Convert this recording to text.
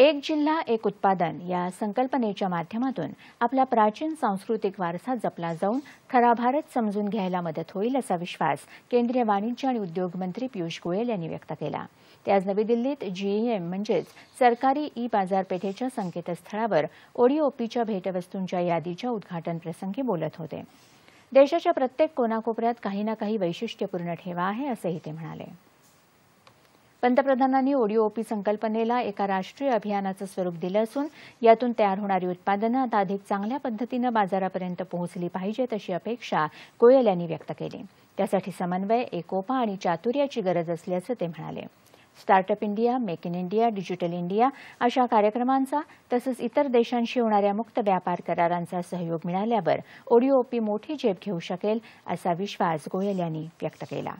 एक जिल्हा एक उत्पादन या संकल्पनेच्या माध्यमातून आपला प्राचीन सांस्कृतिक वारसा जपला जाऊन खरा भारत समजून घ्यायला मदत होईल असा विश्वास केंद्रीय वाणिज्य आणि उद्योग मंत्री पियुष गोयल यांनी व्यक्त केला ते आज नवी दिल्लीत जीईएम e म्हणजेच सरकारी ई बाजारपेठेच्या संकेतस्थळावर ओडीओपीच्या भेटवस्तूंच्या यादीच्या उद्घाटन प्रसंगी बोलत होते देशाच्या प्रत्येक कोनाकोपऱ्यात काही ना काही वैशिष्ट्यपूर्ण ठेवा आहे असंही ते म्हणाले पंतप्रधानांनी ओडीओपी संकल्पनेला एका राष्ट्रीय अभियानाचं स्वरूप दिलं असून यातून तयार होणारी उत्पादनं आता अधिक चांगल्या पद्धतीनं बाजारापर्यंत पोहोचली पाहिजेत अशी अपेक्षा गोयल यांनी व्यक्त केली त्यासाठी समन्वय एकोपा आणि चातुर्याची गरज असल्याचं ते म्हणाले startup India make in India digital India अशा कार्यक्रमांचा तसंच इतर देशांशी होणाऱ्या मुक्त व्यापार करारांचा सहयोग मिळाल्यावर ओडीओपी मोठी झेप घेऊ शकेल असा विश्वास गोयल यांनी व्यक्त केला